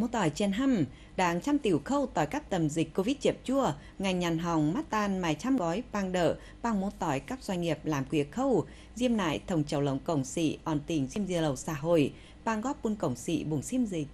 mua tỏi trên hâm đảng trăm tiểu khâu tỏi cắp tầm dịch Covid chẹp chua, ngành nhàn hồng mắt tan mài trăm gói băng đỡ, băng mua tỏi cắp doanh nghiệp làm quyệt khâu, diêm nại thồng chầu lồng cổng xị on tình sim dưa lầu xã hội, băng góp buôn cổng xị bùng sim dịch.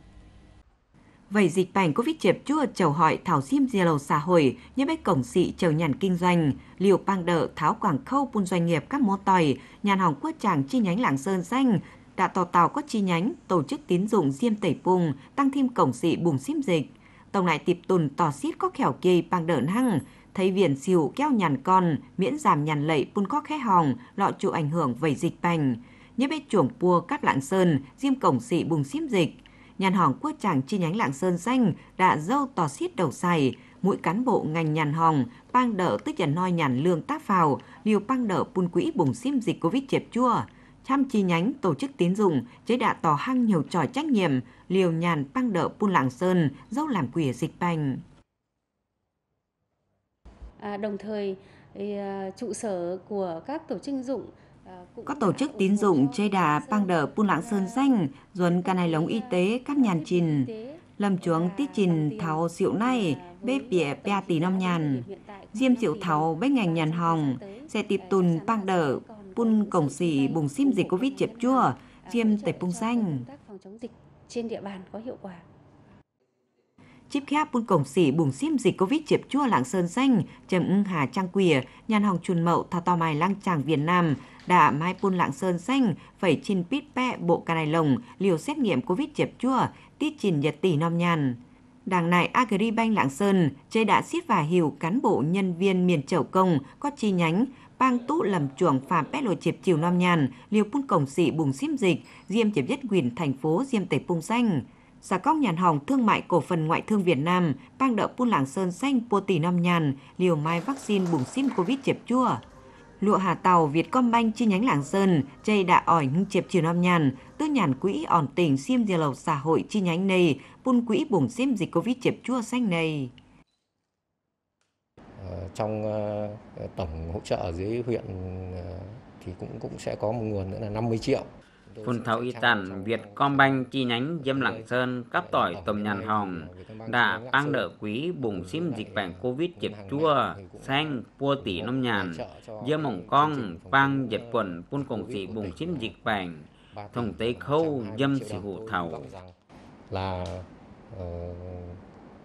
Vậy dịch bệnh Covid chẹp chua chầu hỏi thảo sim dìa lầu xã hội, như bách cổng xị chầu nhàn kinh doanh, liệu băng đỡ tháo quảng khâu buôn doanh nghiệp các mô tỏi, nhàn hồng quốc tràng chi nhánh lạng sơn xanh đã tỏ tạo có chi nhánh, tổ chức tín dụng diêm tẩy bùng, tăng thêm cổng dị bùng xiêm dịch. Tổng lại tiệp tùn tỏ xít có khẻo kỳ bằng đỡ năng, thấy viền xỉu keo nhàn con, miễn giảm nhàn lệ bun có khẽ hỏng, lọ trụ ảnh hưởng vẩy dịch bành. Nhớ biết chuồng pua cắt lạng sơn, diêm cổng dị bùng xiêm dịch. Nhàn hỏng quốc chàng chi nhánh lạng sơn xanh đã dâu tỏ xít đầu xài, mũi cán bộ ngành nhàn hồng, bang đỡ tức nhàn noi nhàn lương tác vào, liều bang đỡ bun quỹ bùng xiêm dịch covid chẹp chua trăm chi nhánh tổ chức tín dụng chế đã tỏ hăng nhiều trò trách nhiệm, liều nhàn băng đỡ buôn lạng sơn, dốc làm quỷ dịch bành. À, đồng thời, à, trụ sở của các tổ chức dụng à, có tổ chức tín dụng chế đà băng đỡ buôn Lạng Sơn Danh, Duẩn Cà Này Lống Y Tế, Cát Nhàn Trình, lầm Chuống Tít Trình tháo rượu Nay, Bếp Bịa Bia Tỷ Năm Nhàn, Diêm rượu tháo bếp Ngành Nhàn Hồng, Xe Tịp Tùn Băng đỡ pun cổng xỉ bùng sim dịch Covid chẹp chua, chiêm tẩy pung xanh. Trên địa bàn có hiệu quả. Chip khép bun cổng xỉ bùng sim dịch Covid chẹp chua lạng sơn xanh, chầm hà trang quìa, nhàn hồng chuồn mậu thà to mài lang tràng Việt Nam, đã mai pun lạng sơn xanh, phẩy chin pít pẹ bộ cà này lồng, liều xét nghiệm Covid chẹp chua, tít chìn nhật tỷ nom nhàn. Đảng này Agribank Lạng Sơn, chế đã xiết và hiểu cán bộ nhân viên miền chầu công có chi nhánh pang tu lầm chuồng phạm bé lộ chịp chiều nam nhàn, liều phun cổng xị bùng xiêm dịch, diêm chịp nhất quyền thành phố diêm tể pung xanh. Xà cóc nhàn hồng thương mại cổ phần ngoại thương Việt Nam, pang đỡ pun làng sơn xanh pua tỷ nam nhàn, liều mai vaccine bùng xiêm covid chịp chua. Lụa Hà Tàu Việt Vietcombank chi nhánh làng Sơn, chây đã ỏi ngưng chịp chiều nam nhàn, tư nhàn quỹ ổn tỉnh xiêm diều lầu xã hội chi nhánh này, pun quỹ bùng xiêm dịch covid chịp chua xanh này trong ờ, tổng hỗ trợ ở dưới huyện ờ, thì cũng cũng sẽ có một nguồn nữa là 50 triệu. Phun thảo y tản Việt ờ, Combank chi nhánh Diêm Lạng Sơn cắp tỏi tầm nhàn hồng đã tăng đỡ quý bùng ừ, xím dịch bệnh Covid chịp chua sang pua tỷ năm nhàn Diêm mỏng con bang dịch quần phun cùng tỷ bùng xím dịch bệnh thông tế khâu dâm sĩ hữu thảo là uh,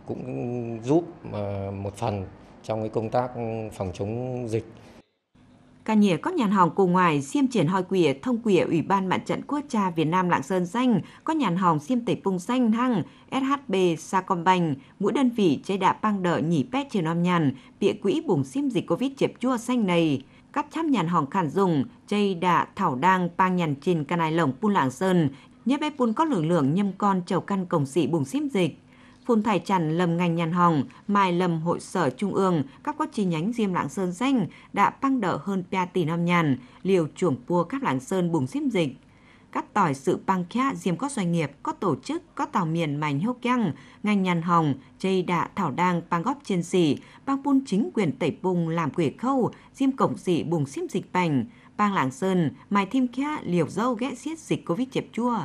cũng giúp uh, một phần trong cái công tác phòng chống dịch. Cả nhỉ có nhàn hòng cùng ngoài xiêm triển hoi quỷ thông quỷ Ủy ban Mặt trận Quốc gia Việt Nam Lạng Sơn xanh có nhàn hòng xiêm tể pung xanh hăng, SHB Sacombank, mũi đơn vị chế đạ băng đỡ nhỉ pét trên om nhàn, bịa quỹ bùng xiêm dịch Covid chẹp chua xanh này cắt chăm nhàn hòng khản dùng, chây đạ thảo đang pang nhàn trên canai lồng pun lạng sơn, nhớ ép pun có lượng lượng nhâm con chầu căn cổng xị bùng xiêm dịch. Phun thải chằn lầm ngành nhàn hòng, mai lầm hội sở trung ương, các quốc chi nhánh diêm lạng sơn danh đã tăng đỡ hơn 3 tỷ năm nhàn, liều chuồng pua các lạng sơn bùng xếp dịch. Cắt tỏi sự băng khá diêm các doanh nghiệp, có tổ chức, có tàu miền mảnh hốc căng, ngành nhàn hồng chây đạ thảo đang băng góp trên xỉ, băng buôn chính quyền tẩy bùng làm quỷ khâu, diêm cổng dị bùng xếp dịch bành, băng lạng sơn, mài thêm khá liều dâu ghé xiết dịch covid chẹp chua.